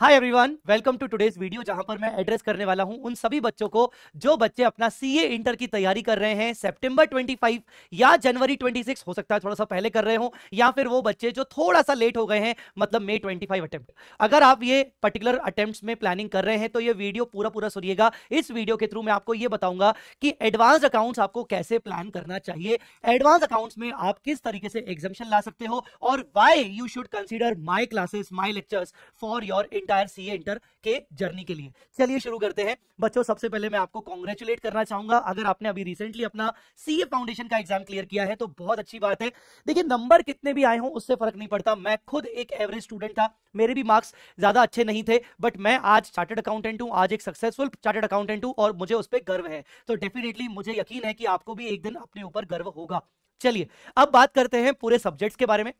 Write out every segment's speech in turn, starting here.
hi everyone welcome to today's video जहां पर मैं एड्रेस करने वाला हूं उन सभी बच्चों को जो बच्चे अपना सीए इंटर की तैयारी कर रहे हैं सितंबर 25 या जनवरी 26 हो सकता है थोड़ा सा पहले कर रहे हो या फिर वो बच्चे जो थोड़ा सा लेट हो गए हैं मतलब मे 25 अटेम्प्ट अगर आप ये पर्टिकुलर अटेम्प्ट में प्लानिंग कर रहे हैं तो ये वीडियो पूरा पूरा सुनिएगा इस वीडियो के थ्रू मैं आपको ये बताऊंगा कि एडवांस अकाउंट्स आपको कैसे प्लान करना चाहिए एडवांस अकाउंट्स में आप किस तरीके से एग्जामेशन ला सकते हो और why you should consider my classes my lectures for your entire CA inter के जर्नी के लिए चलिए शुरू करते हैं बच्चों सबसे पहले मैं आपको कॉन्ग्रेचुलेट करना चाहूंगा अगर आपने अभी रिसेंटली अपना सी फाउंडेशन का एग्जाम क्लियर किया है तो बहुत अच्छी बात है देखिए नंबर कितने भी आए हो उससे फर्क नहीं पड़ता मैं खुद एक एवरेज स्टूडेंट था मेरे भी मार्क्स ज्यादा अच्छे नहीं थे बट मैं आज चार्टर्ड अकाउंटेंट हूँ आज एक सक्सेसफुल चार्टर्ड अकाउंटेंट हूँ और मुझे उस पर गर्व है तो डेफिनेटली मुझे यकीन है कि आपको भी एक दिन अपने ऊपर गर्व होगा चलिए अब बात करते हैं पूरे सब्जेक्ट्स के बारे में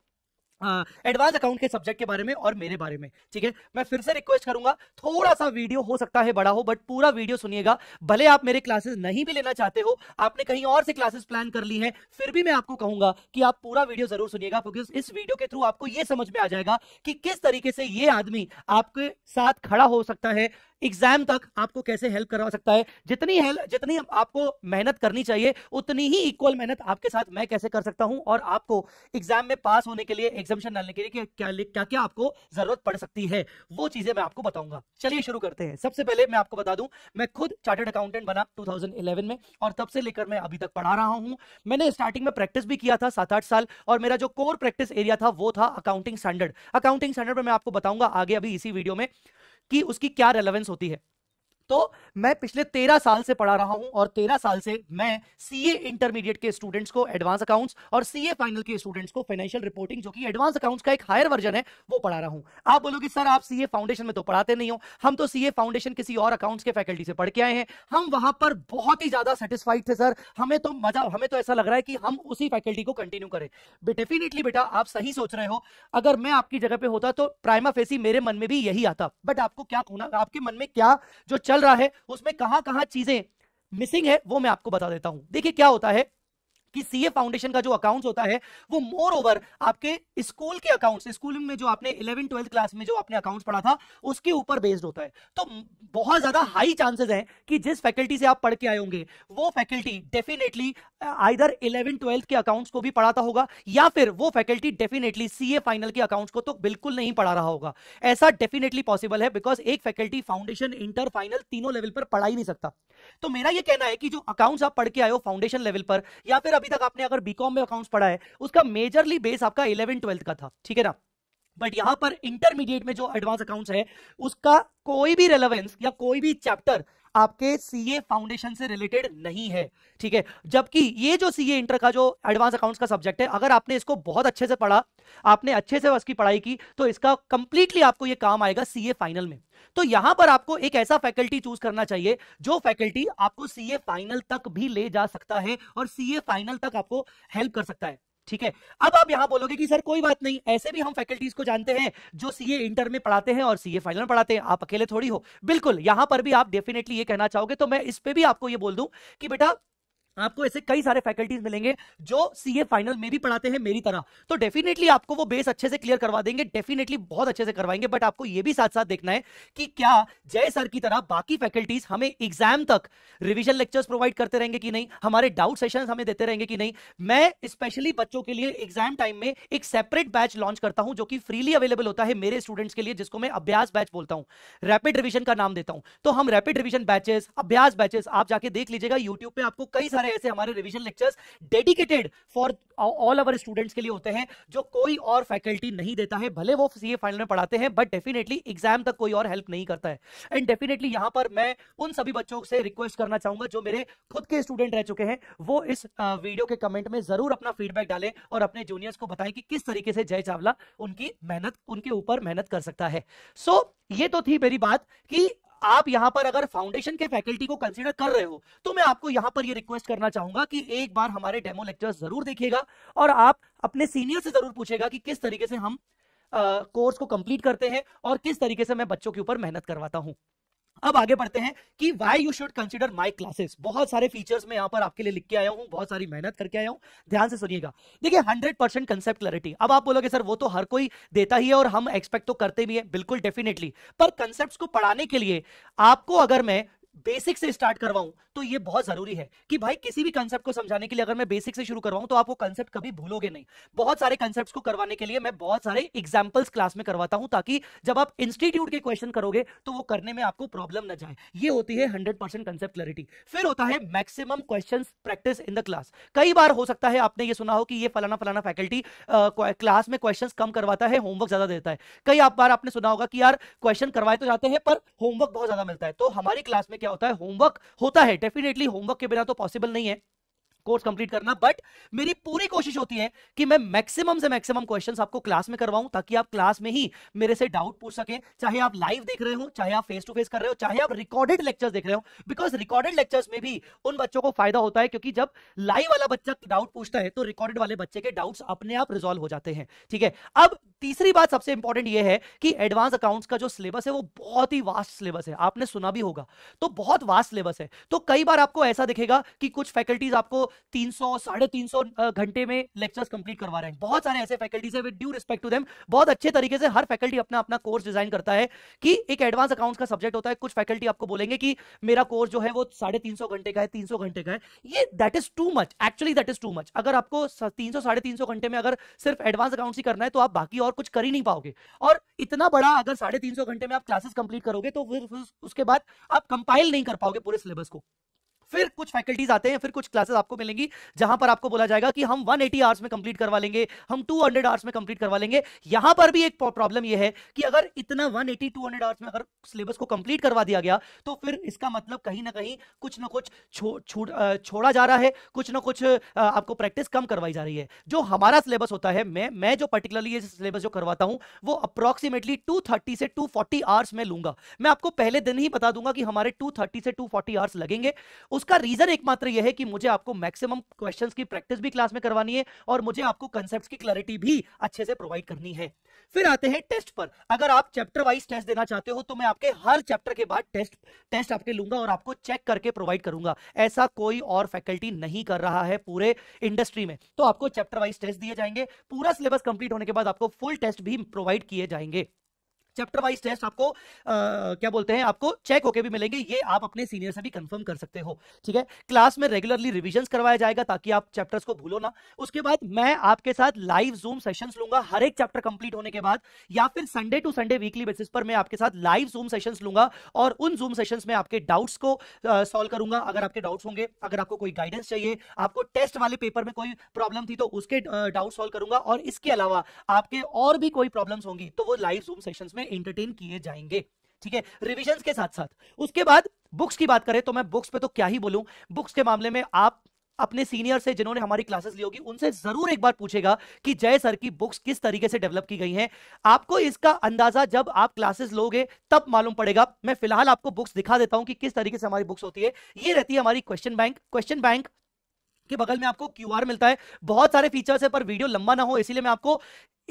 एडवांस अकाउंट के सब्जेक्ट के बारे में और मेरे बारे में ठीक है मैं फिर से रिक्वेस्ट करूंगा थोड़ा सा वीडियो हो सकता है बड़ा हो बट पूरा वीडियो सुनिएगा भले आप मेरे क्लासेस नहीं भी लेना चाहते हो आपने कहीं और से क्लासेस प्लान कर ली है फिर भी मैं आपको कहूंगा कि आप पूरा वीडियो जरूर सुनिएगा क्योंकि इस वीडियो के थ्रू आपको यह समझ में आ जाएगा कि किस तरीके से ये आदमी आपके साथ खड़ा हो सकता है एग्जाम तक आपको कैसे हेल्प करवा सकता है जितनी हेल्प जितनी आपको मेहनत करनी चाहिए उतनी ही इक्वल मेहनत आपके साथ मैं कैसे कर सकता हूं और आपको एग्जाम में पास होने के लिए एग्जामिशन डालने के लिए क्या क्या, क्या क्या आपको जरूरत पड़ सकती है वो चीजें मैं आपको बताऊंगा चलिए शुरू करते हैं सबसे पहले मैं आपको बता दूं मैं खुद चार्टर्ड अकाउंटेंट बना 2011 में और तब से लेकर मैं अभी तक पढ़ा रहा हूं मैंने स्टार्टिंग में प्रैक्टिस भी किया था सात आठ साल और मेरा जो कोर प्रैक्टिस एरिया था वो था अकाउंटिंग स्टैंडर्ड अकाउंटिंग स्टैंडर्ड पर मैं आपको बताऊंगा आगे अभी इसी वीडियो में कि उसकी क्या रेलेवेंस होती है तो मैं पिछले तेरह साल से पढ़ा रहा हूं और तेरह साल से मैं सीए इंटरमीडिएट के स्टूडेंट्स को एडवांस अकाउंट्स और सीए फाइनल के स्टूडेंट्स को फाइनेंशियल रिपोर्टिंग जो कि एडवांस अकाउंट्स का एक हायर वर्जन है वो पढ़ा रहा हूं आप बोलोगे सर आप सीए फाउंडेशन में तो पढ़ाते नहीं हो हम तो सीए फाउंडेशन किसी और अकाउंट्स के फैकल्टी से पढ़ के आए हैं हम वहां पर बहुत ही ज्यादा सेटिस्फाइड थे सर हमें तो मजा हमें तो ऐसा लग रहा है कि हम उसी फैकल्टी को कंटिन्यू करें डेफिनेटली बेटा आप सही सोच रहे हो अगर मैं आपकी जगह पर होता तो प्राइमा फेसी मेरे मन में भी यही आता बट आपको क्या खोना आपके मन में क्या जो चल रहा है उसमें कहां कहां चीजें मिसिंग है वो मैं आपको बता देता हूं देखिए क्या होता है कि सीए फाउंडेशन का जो अकाउंट्स होता है वो मोर ओवर आपके स्कूल के अकाउंट्स स्कूल में जो आपने इलेवन ट्वेल्थ क्लास में जो आपने अकाउंट्स पढ़ा था उसके ऊपर बेस्ड होता है तो बहुत ज्यादा हाई चांसेस है कि जिस फैकल्टी से आप पढ़ के आए होंगे वो faculty definitely either eleven twelfth के अकाउंट्स को भी पढ़ाता होगा या फिर वो फैकल्टी डेफिनेटली सीए फाइनल के अकाउंट्स को तो बिल्कुल नहीं पढ़ा रहा होगा ऐसा डेफिनेटली पॉसिबल है बिकॉज एक फैकल्टी फाउंडेशन इंटर फाइनल तीनों लेवल पर पढ़ा ही नहीं सकता तो मेरा यह कहना है कि जो अकाउंट्स आप पढ़ के आए हो फाउंडेशन लेवल पर या फिर अभी तक आपने अगर बीकॉम में अकाउंट्स पढ़ा है उसका मेजरली बेस आपका इलेवन ट्वेल्थ का था ठीक है ना बट यहां पर इंटरमीडिएट में जो एडवांस अकाउंट्स है उसका कोई भी रेलेवेंस या कोई भी चैप्टर आपके सीए फाउंडेशन से रिलेटेड नहीं है ठीक है जबकि ये जो सीए इंटर का जो एडवांस अकाउंट्स का सब्जेक्ट है अगर आपने इसको बहुत अच्छे से पढ़ा आपने अच्छे से उसकी पढ़ाई की तो इसका कंप्लीटली आपको ये काम आएगा सीए फाइनल में तो यहां पर आपको एक ऐसा फैकल्टी चूज करना चाहिए जो फैकल्टी आपको सीए फाइनल तक भी ले जा सकता है और सीए फाइनल तक आपको हेल्प कर सकता है ठीक है अब आप यहां बोलोगे कि सर कोई बात नहीं ऐसे भी हम फैकल्टीज को जानते हैं जो सीए इंटर में पढ़ाते हैं और सीए फाइनल में पढ़ाते हैं आप अकेले थोड़ी हो बिल्कुल यहां पर भी आप डेफिनेटली ये कहना चाहोगे तो मैं इस पे भी आपको ये बोल दूं कि बेटा आपको ऐसे कई सारे फैकल्टीज मिलेंगे जो सीए फाइनल में भी पढ़ाते हैं मेरी तरह तो डेफिनेटली आपको वो बेस अच्छे से क्लियर करवा देंगे डेफिनेटली बहुत अच्छे से करवाएंगे बट आपको ये भी साथ साथ देखना है कि क्या जय सर की तरह बाकी फैकल्टीज हमें एग्जाम तक रिविजन लेक्चर्स प्रोवाइड करते रहेंगे कि नहीं हमारे डाउट सेशन हमें देते रहेंगे कि नहीं मैं स्पेशली बच्चों के लिए एग्जाम टाइम में एक सेपरेट बैच लॉन्च करता हूं जो कि फ्रीली अवेलेबल होता है मेरे स्टूडेंट्स के लिए जिसको मैं अभ्यास बैच बोलता हूँ रैपिड रिविजन का नाम देता हूँ तो हम rapid revision batches Abhyas batches आप जाके देख लीजिएगा यूट्यूब पर आपको कई सारे सारे ऐसे हमारे revision lectures dedicated for all our students के लिए होते हैं जो कोई और फैकल्टी नहीं देता है भले वो सी फाइनल में पढ़ाते हैं बट डेफिनेटली एग्जाम तक कोई और हेल्प नहीं करता है एंड डेफिनेटली यहां पर मैं उन सभी बच्चों से रिक्वेस्ट करना चाहूंगा जो मेरे खुद के स्टूडेंट रह चुके हैं वो इस वीडियो के कमेंट में जरूर अपना फीडबैक डालें और अपने जूनियर्स को बताएं कि किस तरीके से जय चावला उनकी मेहनत उनके ऊपर मेहनत कर सकता है सो so, ये तो थी मेरी बात कि आप यहां पर अगर फाउंडेशन के फैकल्टी को कंसिडर कर रहे हो तो मैं आपको यहाँ पर ये रिक्वेस्ट करना चाहूंगा कि एक बार हमारे डेमो लेक्चर जरूर देखिएगा और आप अपने सीनियर से जरूर पूछेगा कि किस तरीके से हम कोर्स को कंप्लीट करते हैं और किस तरीके से मैं बच्चों के ऊपर मेहनत करवाता हूँ अब आगे बढ़ते हैं कि why you should consider my classes बहुत सारे फीचर्स में यहाँ पर आपके लिए लिख के आया हूँ बहुत सारी मेहनत करके आया हूँ ध्यान से सुनिएगा देखिए हंड्रेड परसेंट कंसेप्ट क्लैरिटी अब आप बोलोगे सर वो तो हर कोई देता ही है और हम एक्सपेक्ट तो करते भी है बिल्कुल डेफिनेटली पर कंसेप्ट को पढ़ाने के लिए आपको अगर मैं बेसिक से स्टार्ट करवाऊं तो ये बहुत जरूरी है कि भाई किसी भी कंसेप्ट को समझाने के लिए अगर मैं बेसिक से शुरू करवाऊं तो आप वो कंसेप्ट कभी भूलोगे नहीं बहुत सारे कंसेप्ट को करवाने के लिए मैं बहुत सारे एग्जाम्पल्स क्लास में करवाता हूं ताकि जब आप इंस्टीट्यूट के क्वेश्चन करोगे तो वो करने में आपको प्रॉब्लम न जाए ये होती है हंड्रेड परसेंट कंसेप्ट क्लैरिटी फिर होता है maximum question practice in the class कई बार हो सकता है आपने ये सुना हो कि ये फलाना फलाना फैकल्टी क्लास में क्वेश्चन कम करवाता है होमवर्क ज्यादा देता है कई बार आपने सुना होगा कि यार क्वेश्चन करवाए तो जाते हैं पर होमवर्क बहुत ज्यादा मिलता है तो हमारी क्लास में क्या होता है होमवर्क होता है डेफिनेटली होमवर्क के बिना तो पॉसिबल नहीं है कोर्स कंप्लीट करना बट मेरी पूरी कोशिश होती है कि मैं मैक्सिमम से मैक्सिमम क्वेश्चंस आपको क्लास में करवाऊं ताकि आप क्लास में ही मेरे से डाउट पूछ सके चाहे आप लाइव देख रहे हो चाहे आप फेस टू फेस कर रहे हो चाहे आप रिकॉर्डेड लेक्चर्स देख रहे हो बिकॉज रिकॉर्डेड लेक्चर्स में भी उन बच्चों को फायदा होता है क्योंकि जब लाइव वाला बच्चा डाउट पूछता है तो रिकॉर्डेड वाले बच्चे के डाउट्स अपने आप रिजोल्व हो जाते हैं ठीक है अब तीसरी बात सबसे इंपॉर्टेंट यह है कि एडवांस अकाउंट्स का जो सिलेबस है वो बहुत ही वास्ट सिलेबस है आपने सुना भी होगा तो बहुत वास्ट सिलेबस है तो कई बार आपको ऐसा दिखेगा कि कुछ फैकल्टीज आपको तीन सौ साढ़े तीन सौ घंटे में लेक्चर्स कंप्लीट करवा रहे हैं बहुत सारे ऐसे फैकल्टीज है with due respect to them बहुत अच्छे तरीके से हर फैकल्टी अपना अपना कोर्स डिजाइन करता है कि एक एडवांस अकाउंट्स का सब्जेक्ट होता है कुछ फैकल्टी आपको बोलेंगे कि मेरा कोर्स जो है वो साढ़े तीन सौ घंटे का है तीन सौ घंटे का है ये that is too much actually that is too much अगर आपको तीन सौ साढ़े तीन सौ घंटे में अगर सिर्फ एडवांस अकाउंट्स ही करना है तो आप बाकी और कुछ कर ही नहीं पाओगे और इतना बड़ा अगर साढ़े तीन सौ घंटे में आप क्लासेस कंप्लीट करोगे तो फिर उसके बाद आप कंपाइल नहीं कर पाओगे पूरे सिलेबस को फिर कुछ फैकल्टीज आते हैं फिर कुछ क्लासेस आपको मिलेंगी जहां पर आपको बोला जाएगा कि हम 180 एटी आवर्स में कंप्लीट करवा लेंगे हम 200 हंड्रेड आवर्स में कंप्लीट करवा लेंगे यहां पर भी एक प्रॉब्लम यह है कि अगर इतना 180 एटी 200 आवर्स में अगर सिलेबस को कंप्लीट करवा दिया गया तो फिर इसका मतलब कहीं ना कहीं कुछ ना कुछ छो, छो, छोड़ा जा रहा है कुछ ना कुछ आपको प्रैक्टिस कम करवाई जा रही है जो हमारा सिलेबस होता है मैं मैं जो पर्टिकुलरली सिलेबस जो करवाता हूं वो अप्रॉक्सीमेटली टू से टू आवर्स में लूंगा मैं आपको पहले दिन ही बता दूंगा कि हमारे टू से टू आवर्स लगेंगे उसका रीजन एकमात्र यह है कि मुझे आपको मैक्सिमम क्वेश्चंस की प्रैक्टिस भी क्लास में करवानी है और मुझे आपको कंसेप्ट की क्लैरिटी भी अच्छे से प्रोवाइड करनी है फिर आते हैं टेस्ट पर अगर आप चैप्टर वाइज टेस्ट देना चाहते हो तो मैं आपके हर चैप्टर के बाद टेस्ट टेस्ट आपके लूंगा और आपको चेक करके प्रोवाइड करूंगा ऐसा कोई और फैकल्टी नहीं कर रहा है पूरे इंडस्ट्री में तो आपको चैप्टर वाइज टेस्ट दिए जाएंगे पूरा सिलेबस कंप्लीट होने के बाद आपको फुल टेस्ट भी प्रोवाइड किए जाएंगे चैप्टर वाइज टेस्ट आपको आ, क्या बोलते हैं आपको चेक होके भी मिलेंगे ये आप अपने सीनियर से भी कंफर्म कर सकते हो ठीक है क्लास में रेगुलरली रिविजन करवाया जाएगा ताकि आप चैप्टर्स को भूलो ना उसके बाद मैं आपके साथ लाइव जूम सेशन लूंगा हर एक चैप्टर कंप्लीट होने के बाद या फिर Sunday to Sunday weekly basis पर मैं आपके साथ लाइव जूम सेशन लूंगा और उन जूम सेशन में आपके डाउट्स को सॉल्व करूंगा अगर आपके डाउट्स होंगे अगर आपको कोई गाइडेंस चाहिए आपको टेस्ट वाले पेपर में कोई प्रॉब्लम थी तो उसके डाउट सॉल्व करूंगा और इसके अलावा आपके और भी कोई प्रॉब्लम होंगी तो वो लाइव जूम सेशन में में एंटरटेन किए जाएंगे ठीक है रिविजन के साथ साथ उसके बाद बुक्स की बात करें तो मैं बुक्स पे तो क्या ही बोलूं बुक्स के मामले में आप अपने सीनियर से जिन्होंने हमारी क्लासेस ली होगी उनसे जरूर एक बार पूछेगा कि जय सर की बुक्स किस तरीके से डेवलप की गई हैं आपको इसका अंदाजा जब आप क्लासेस लोगे तब मालूम पड़ेगा मैं फिलहाल आपको बुक्स दिखा देता हूं कि किस तरीके से हमारी बुक्स होती है ये रहती है हमारी क्वेश्चन बैंक क्वेश्चन बैंक के बगल में आपको क्यू मिलता है बहुत सारे फीचर्स है पर वीडियो लंबा ना हो इसलिए मैं आपको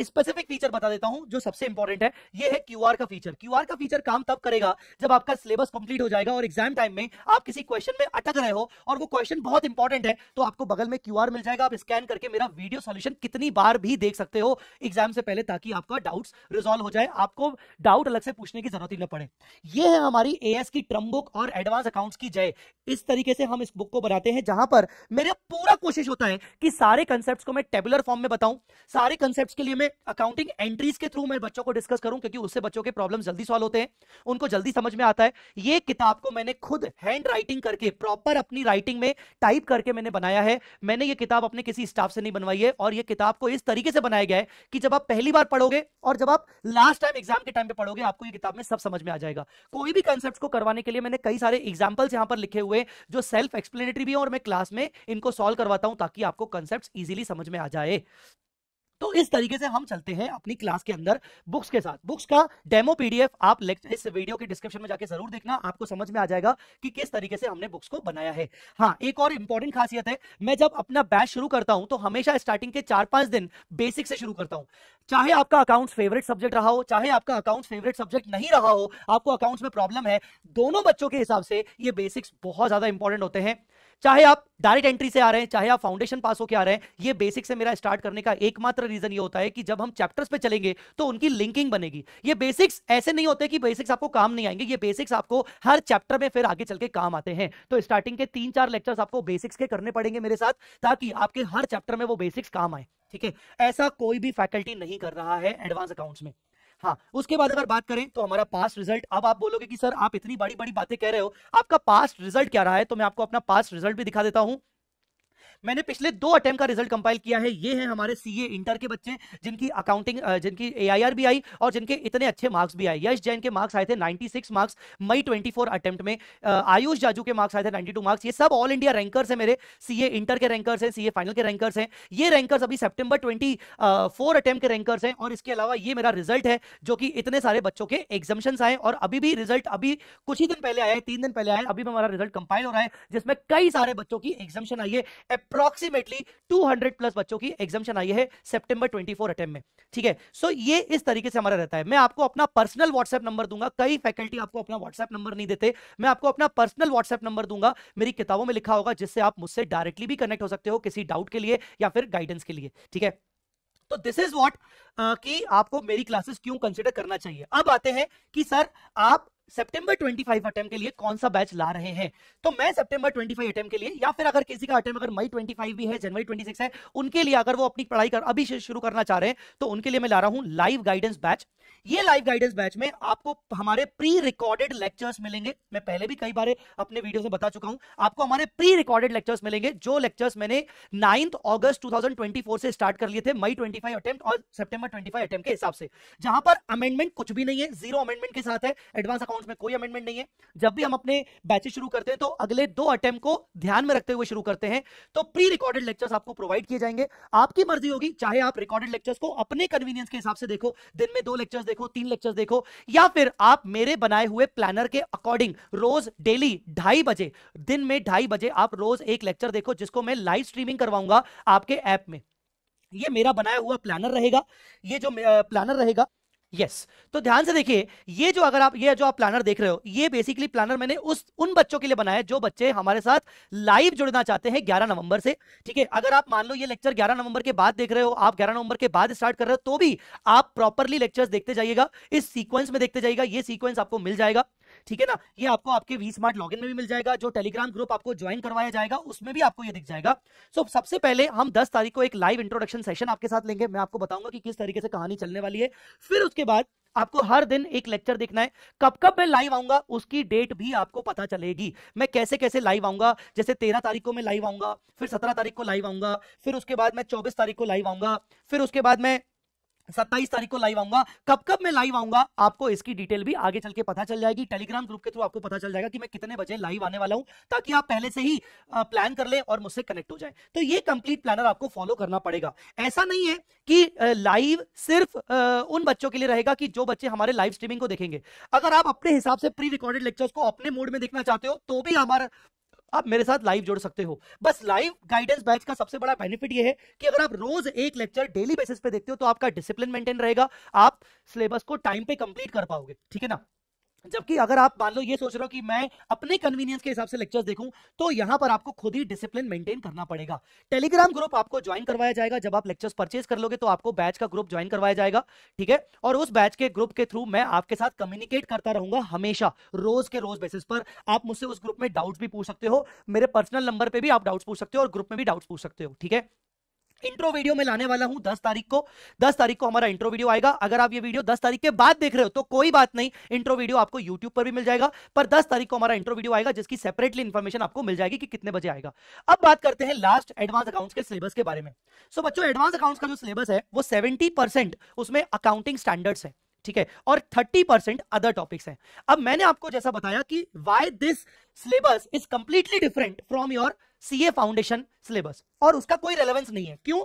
स्पेसिफिक फीचर बता देता हूं जो सबसे इंपॉर्टेंट है ये है क्यू का फीचर क्यू का फीचर काम तब करेगा जब आपका सिलेबस कंप्लीट हो जाएगा और एग्जाम टाइम में आप किसी क्वेश्चन में अटक रहे हो और वो क्वेश्चन बहुत इंपॉर्टेंट है तो आपको बगल में क्यू मिल जाएगा आप स्कैन करके मेरा वीडियो सोल्यूशन कितनी बार भी देख सकते हो एग्जाम से पहले ताकि आपका डाउट रिजोल्व हो जाए आपको डाउट अलग से पूछने की जरूरत ही न पड़े ये है हमारी ए की ट्रम बुक और एडवांस अकाउंट की जय इस तरीके से हम इस बुक को बनाते हैं जहां पर मेरे पूरा कोशिश होता है कि सारे कंसेप्ट को मैं टेबुलर फॉर्म में बताऊं सारे कंसेप्ट के लिए मैं अकाउंटिंग एंट्रीज के थ्रू मैं बच्चों को डिस्कस करूं क्योंकि उससे बच्चों के प्रॉब्लम जल्दी सॉल्व होते हैं उनको जल्दी समझ में आता है ये किताब को मैंने खुद हैंड राइटिंग करके प्रॉपर अपनी राइटिंग में टाइप करके मैंने बनाया है मैंने ये किताब अपने किसी स्टाफ से नहीं बनवाई है और यह किताब को इस तरीके से बनाया गया है कि जब आप पहली बार पढ़ोगे और जब आप लास्ट टाइम एग्जाम के टाइम पर पढ़ोगे आपको ये किताब में सब समझ में आ जाएगा कोई भी कंसेप्ट को करवाने के लिए मैंने कई सारे एग्जाम्पल्स यहां पर लिखे हुए जो सेल्फ एक्सप्लेनेटरी भी है और मैं क्लास में इनको सॉल्व करवाता हूं ताकि आपको कंसेप्ट इजिली समझ में आ जाए तो इस तरीके से हम चलते हैं अपनी क्लास के अंदर बुक्स के साथ बुक्स का डेमो पीडीएफ आप इस वीडियो के डिस्क्रिप्शन में जाके जरूर देखना आपको समझ में आ जाएगा कि किस तरीके से हमने बुक्स को बनाया है हाँ एक और इंपॉर्टेंट खासियत है मैं जब अपना बैच शुरू करता हूं तो हमेशा स्टार्टिंग के चार पांच दिन बेसिक से शुरू करता हूं चाहे आपका अकाउंट्स फेवरेट सब्जेक्ट रहा हो चाहे आपका अकाउंट्स फेवरेट सब्जेक्ट नहीं रहा हो आपको अकाउंट्स में प्रॉब्लम है दोनों बच्चों के हिसाब से ये बेसिक्स बहुत ज्यादा इंपॉर्टेंट होते हैं चाहे आप डायरेक्ट एंट्री से आ रहे हैं चाहे आप फाउंडेशन पास होकर आ रहे हैं ये बेसिक से मेरा स्टार्ट करने का एकमात्र रीजन ये होता है कि जब हम चैप्टर्स पे चलेंगे तो उनकी लिंकिंग बनेगी ये बेसिक्स ऐसे नहीं होते कि बेसिक्स आपको काम नहीं आएंगे ये बेसिक्स आपको हर चैप्टर में फिर आगे चल के काम आते हैं तो स्टार्टिंग के तीन चार लेक्चर्स आपको बेसिक्स के करने पड़ेंगे मेरे साथ ताकि आपके हर चैप्टर में वो बेसिक्स काम आए ठीक है ऐसा कोई भी फैकल्टी नहीं कर रहा है एडवांस अकाउंट्स में हाँ उसके बाद अगर बात करें तो हमारा पास्ट रिजल्ट अब आप बोलोगे कि सर आप इतनी बड़ी बड़ी बातें कह रहे हो आपका पास्ट रिजल्ट क्या रहा है तो मैं आपको अपना पास्ट रिजल्ट भी दिखा देता हूं मैंने पिछले दो अटैम्प का रिजल्ट कंपाइल किया है ये है हमारे ए इंटर के बच्चे जिनकी अकाउंटिंग जिनकी आर भी आई और जिनके इतने अच्छे मार्क्स भी आए यश जैन के मार्क्स आए थे six marks May four attempt में आयुष जाजू के मार्क्स आए थे टू मार्क्स ये सब ऑल इंडिया रैंकर्स है मेरे ए इंटर के रैंकर्स हैं ए फाइनल के रैंकर्स हैं ये रैंकर्स अभी सेप्टेम्बर ट्वेंटी फोर अटेम्प्ट के रैंकर्स हैं और इसके अलावा ये मेरा रिजल्ट है जो कि इतने सारे बच्चों के एग्जामिशन आए और अभी भी रिजल्ट अभी कुछ ही दिन पहले आया है तीन दिन पहले आया अभी हमारा रिजल्ट कंपाइल हो रहा है जिसमें कई सारे बच्चों की एग्जामेशन आई है अप्रोक्सीमेटली 200 प्लस बच्चों की एग्जामेशन आई है सेप्टेम्बर ट्वेंटी अटेम्प में ठीक है सो ये इस तरीके से हमारा रहता है मैं आपको अपना पर्सनल व्हाट्सएप नंबर दूंगा कई फैकल्टी आपको अपना व्हाट्सएप नंबर नहीं देते मैं आपको अपना पर्सनल व्हाट्सएप नंबर दूंगा मेरी किताबों में लिखा होगा जिससे आप मुझसे डायरेक्टली भी कनेक्ट हो सकते हो किसी डाउट के लिए या फिर गाइडेंस के लिए ठीक है तो दिस इज वॉट कि आपको मेरी क्लासेस क्यों कंसिडर करना चाहिए अब आते हैं कि सर आप सितंबर 25 अटेम्प्ट के लिए कौन सा बैच ला रहे हैं तो मैं सितंबर 25 अटेम्प्ट के लिए या फिर अगर किसी का अटेम्प्ट अगर मई 25 भी है जनवरी 26 है उनके लिए अगर वो अपनी पढ़ाई कर अभी शुरू करना चाह रहे हैं तो उनके लिए मैं ला रहा हूं लाइव गाइडेंस बैच ये लाइव गाइडेंस बैच में आपको हमारे प्री रिकॉर्डेड लेक्चर्स मिलेंगे मैं पहले भी कई बार अपने वीडियो से बता चुका हूं आपको हमारे प्री रिकॉर्डेड लेक्चर्स मिलेंगे जो लेक्चर्स मैंने नाइन्थ अगस्त 2024 से स्टार्ट कर लिए थे मई 25 अटेम्प्ट और सितंबर 25 अटेम्प्ट के हिसाब से जहां पर अमेंडमेंट कुछ भी नहीं है जीरो अमेंडमेंट के साथ है एडवांस अकाउंट में कोई अमेंडमेंट नहीं है जब भी हम अपने बैचेस शुरू करते हैं तो अगले दो अटेम्प को ध्यान में रखते हुए शुरू करते हैं तो प्री रिकॉर्डेड लेक्चर्स आपको प्रोवाइड किए जाएंगे आपकी मर्जी होगी चाहे आप रिकॉर्डेड लेक्चर्स को अपने कन्वीनियंस के हिसाब से देखो दिन में दो लेक्चर्स देखो तीन लेक्चर्स देखो या फिर आप मेरे बनाए हुए प्लानर के अकॉर्डिंग रोज डेली ढाई बजे दिन में ढाई बजे आप रोज एक लेक्चर देखो जिसको मैं लाइव स्ट्रीमिंग करवाऊंगा आपके ऐप में ये मेरा बनाया हुआ प्लानर रहेगा ये जो प्लानर रहेगा यस तो ध्यान से देखिए ये जो अगर आप ये जो आप प्लानर देख रहे हो ये बेसिकली प्लानर मैंने उस उन बच्चों के लिए बनाया जो बच्चे हमारे साथ लाइव जुड़ना चाहते हैं 11 नवंबर से ठीक है अगर आप मान लो ये लेक्चर 11 नवंबर के बाद देख रहे हो आप 11 नवंबर के बाद स्टार्ट कर रहे हो तो भी आप प्रॉपरली लेक्चर्स देखते जाइएगा इस सीक्वेंस में देखते जाइएगा ये सीक्वेंस आपको मिल जाएगा ठीक है ना ये आपको आपके वी स्मार्ट लॉग में भी मिल जाएगा जो टेलीग्राम ग्रुप आपको ज्वाइन करवाया जाएगा उसमें भी आपको ये दिख जाएगा सो so, सबसे पहले हम दस तारीख को एक लाइव इंट्रोडक्शन सेशन आपके साथ लेंगे मैं आपको बताऊंगा कि किस तरीके से कहानी चलने वाली है फिर उसके बाद आपको हर दिन एक लेक्चर देखना है कब कब मैं लाइव आऊंगा उसकी डेट भी आपको पता चलेगी मैं कैसे कैसे लाइव आऊंगा जैसे तेरह तारीख को मैं लाइव आऊंगा फिर सत्रह तारीख को लाइव आऊंगा फिर उसके बाद मैं चौबीस तारीख को लाइव आऊंगा फिर उसके बाद मैं सत्ताईस तारीख को लाइव आऊंगा कब कब मैं लाइव आऊंगा आपको इसकी डिटेल भी आगे चल के पता चल जाएगी टेलीग्राम ग्रुप के थ्रू आपको पता चल जाएगा कि मैं कितने बजे लाइव आने वाला हूं ताकि आप पहले से ही प्लान कर ले और मुझसे कनेक्ट हो जाए तो ये कंप्लीट प्लानर आपको फॉलो करना पड़ेगा ऐसा नहीं है कि लाइव सिर्फ उन बच्चों के लिए रहेगा कि जो बच्चे हमारे लाइव स्ट्रीमिंग को देखेंगे अगर आप अपने हिसाब से प्री रिकॉर्डेड लेक्चर्स को अपने मोड में देखना चाहते हो तो भी हमारा आप मेरे साथ लाइव जोड़ सकते हो बस लाइव गाइडेंस बैच का सबसे बड़ा बेनिफिट ये है कि अगर आप रोज एक लेक्चर डेली बेसिस पे देखते हो तो आपका डिसिप्लिन मेंटेन रहेगा आप सिलेबस को टाइम पे कंप्लीट कर पाओगे ठीक है ना जबकि अगर आप मान लो ये सोच रहे हो कि मैं अपने कन्वीनियंस के हिसाब से लेक्चर्स देखूं तो यहां पर आपको खुद ही डिसिप्लिन मेंटेन करना पड़ेगा टेलीग्राम ग्रुप आपको ज्वाइन करवाया जाएगा जब आप लेक्चर्स परचेज कर लोगे तो आपको बैच का ग्रुप ज्वाइन करवाया जाएगा ठीक है और उस बैच के ग्रुप के थ्रू मैं आपके साथ कम्युनिकेट करता रहूंगा हमेशा रोज के रोज बेसिस पर आप मुझसे उस ग्रुप में डाउट्स भी पूछ सकते हो मेरे पर्सनल नंबर पर भी आप डाउट्स पूछ सकते हो और ग्रुप में भी डाउट्स पूछ सकते हो ठीक है इंट्रो वीडियो में लाने वाला हूं दस तारीख को दस तारीख को हमारा इंट्रो वीडियो आएगा अगर आप ये वीडियो दस तारीख के बाद देख रहे हो तो कोई बात नहीं इंट्रो वीडियो आपको यूट्यूब पर भी मिल जाएगा पर दस तारीख को हमारा इंट्रो वीडियो आएगा जिसकी सेपरेटली इन्फॉर्मेशन आपको मिल जाएगी कि कितने बजे आएगा अब बात करते हैं लास्ट एडवांस अकाउंट्स के सिलेबस के बारे में सो so, बच्चों एडवांस अकाउंट्स का जो सिलेबस है वो सेवेंटी उसमें अकाउंटिंग स्टैंडर्ड्स है ठीक है और थर्टी परसेंट अदर टॉपिक्स हैं अब मैंने आपको जैसा बताया कि why this syllabus is completely different from your CA foundation syllabus और उसका कोई रेलेवेंस नहीं है क्यों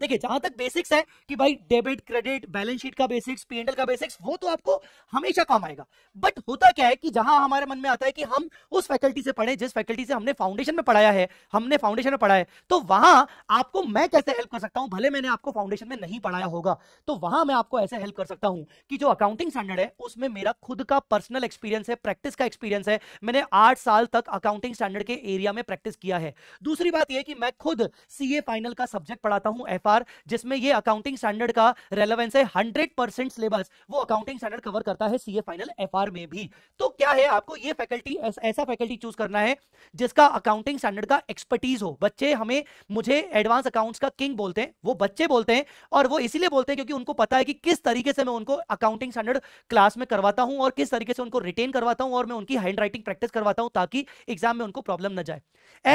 देखिए जहां तक बेसिक्स है कि भाई डेबिट क्रेडिट बैलेंस शीट का बेसिक्स पीएनएल का बेसिक्स वो तो आपको हमेशा काम आएगा बट होता क्या है कि जहां हमारे मन में आता है कि हम उस फैकल्टी से पढ़े जिस फैकल्टी से हमने फाउंडेशन में पढ़ाया है हमने फाउंडेशन में पढ़ाया है तो वहां आपको मैं कैसे हेल्प कर सकता हूं भले मैंने आपको फाउंडेशन में नहीं पढ़ाया होगा तो वहां मैं आपको ऐसे हेल्प कर सकता हूं कि जो अकाउंटिंग स्टैंडर्ड है उसमें मेरा खुद का पर्सनल एक्सपीरियंस है प्रैक्टिस का एक्सपीरियंस है मैंने आठ साल तक अकाउंटिंग स्टैंडर्ड के एरिया में प्रैक्टिस किया है दूसरी बात यह कि मैं खुद सी फाइनल का सब्जेक्ट पढ़ाता हूँ एफआर जिसमें ये अकाउंटिंग स्टैंडर्ड का रेलेवेंस है हंड्रेड परसेंट सिलेबस वो अकाउंटिंग स्टैंडर्ड कवर करता है सीए फाइनल एफआर में भी तो क्या है आपको ये फैकल्टी ऐसा फैकल्टी चूज करना है जिसका अकाउंटिंग स्टैंडर्ड का एक्सपर्टीज हो बच्चे हमें मुझे एडवांस अकाउंट्स का किंग बोलते हैं वो बच्चे बोलते हैं और वो इसीलिए बोलते हैं क्योंकि उनको पता है कि किस तरीके से मैं उनको अकाउंटिंग स्टैंडर्ड क्लास में करवाता हूं और किस तरीके से उनको रिटेन करवाता हूं और मैं उनकी हैंड राइटिंग प्रैक्टिस करवाता हूं ताकि एग्जाम में उनको प्रॉब्लम न जाए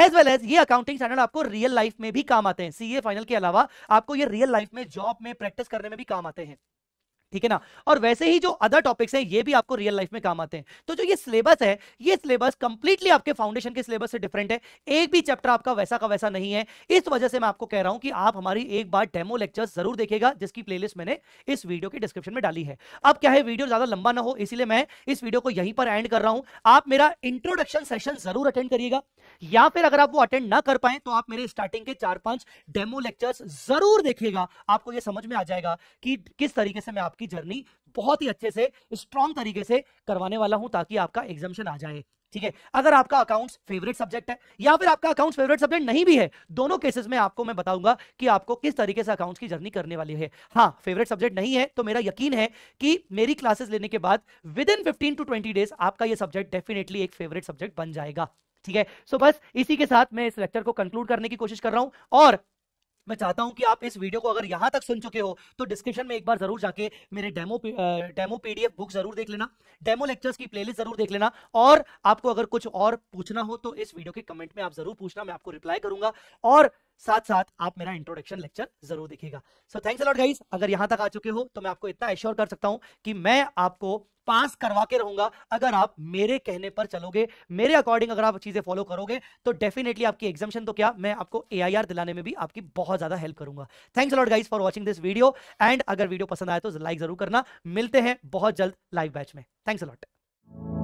एज वेल एज ये अकाउंटिंग स्टैंडर्ड आपको रियल लाइफ में भी काम आते हैं सीए फाइनल के अलावा आपको ये रियल लाइफ में जॉब में प्रैक्टिस करने में भी काम आते हैं ठीक है ना और वैसे ही जो अदर टॉपिक्स हैं ये भी आपको रियल लाइफ में काम आते हैं तो जो ये सिलेबस है ये सिलेबस कंप्लीटली आपके फाउंडेशन के सिलेबस से डिफरेंट है एक भी चैप्टर आपका वैसा का वैसा नहीं है इस वजह से मैं आपको कह रहा हूं कि आप हमारी एक बार डेमो लेक्चर जरूर देखेगा जिसकी प्लेलिस्ट मैंने इस वीडियो के डिस्क्रिप्शन में डाली है अब क्या है वीडियो ज्यादा लंबा ना हो इसलिए मैं इस वीडियो को यहीं पर एंड कर रहा हूं आप मेरा इंट्रोडक्शन सेशन जरूर अटेंड करिएगा या फिर अगर आप वो अटेंड ना कर पाए तो आप मेरे स्टार्टिंग के चार पांच डेमो लेक्चर्स जरूर देखिएगा आपको ये समझ में आ जाएगा कि किस तरीके से मैं आप आपकी जर्नी बहुत ही अच्छे से स्ट्रॉन्ग तरीके से करवाने वाला हूं ताकि आपका एग्जामेशन आ जाए ठीक है अगर आपका अकाउंट्स फेवरेट सब्जेक्ट है या फिर आपका अकाउंट्स फेवरेट सब्जेक्ट नहीं भी है दोनों केसेस में आपको मैं बताऊंगा कि आपको किस तरीके से अकाउंट्स की जर्नी करने वाली है हाँ फेवरेट सब्जेक्ट नहीं है तो मेरा यकीन है कि मेरी क्लासेस लेने के बाद within fifteen to twenty days आपका यह सब्जेक्ट डेफिनेटली एक फेवरेट सब्जेक्ट बन जाएगा ठीक है सो बस इसी के साथ मैं इस लेक्चर को कंक्लूड करने की कोशिश कर रहा हूं और मैं चाहता हूं कि आप इस वीडियो को अगर यहां तक सुन चुके हो तो डिस्क्रिप्शन में एक बार जरूर जाके मेरे डेमो डेमो पीडीएफ बुक जरूर देख लेना डेमो लेक्चर्स की प्लेलिस्ट जरूर देख लेना और आपको अगर कुछ और पूछना हो तो इस वीडियो के कमेंट में आप जरूर पूछना मैं आपको रिप्लाई करूंगा और साथ साथ आप मेरा इंट्रोडक्शन लेक्चर जरूर देखिएगा सो थैंक्स अलॉट गाइस अगर यहां तक आ चुके हो तो मैं आपको इतना एश्योर कर सकता हूं कि मैं आपको पास करवा के रहूंगा अगर आप मेरे कहने पर चलोगे मेरे अकॉर्डिंग अगर आप चीजें फॉलो करोगे तो डेफिनेटली आपकी एग्जामेशन तो क्या मैं आपको एआईआर दिलाने में भी आपकी बहुत ज्यादा हेल्प करूंगा thanks lot guys for watching this video and अगर वीडियो पसंद आए तो लाइक जरूर करना मिलते हैं बहुत जल्द लाइव बैच में थैंक्स लॉट